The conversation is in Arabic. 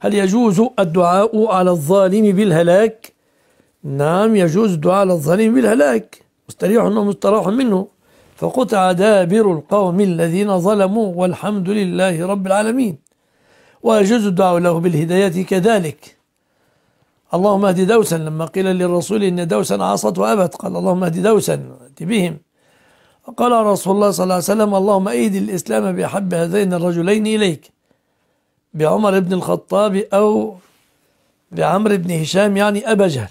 هل يجوز الدعاء على الظالم بالهلاك نعم يجوز الدعاء على الظالم بالهلاك مستريح ومستراح منه فقطع دابر القوم الذين ظلموا والحمد لله رب العالمين ويجوز الدعاء له بالهداية كذلك اللهم اهد دوسا لما قيل للرسول إن دوسا عصت وأبت قال اللهم اهد دوسا اهد بهم قال رسول الله صلى الله عليه وسلم اللهم ايد الإسلام بأحب هذين الرجلين إليك بعمر بن الخطاب أو بعمر بن هشام يعني أبا جهل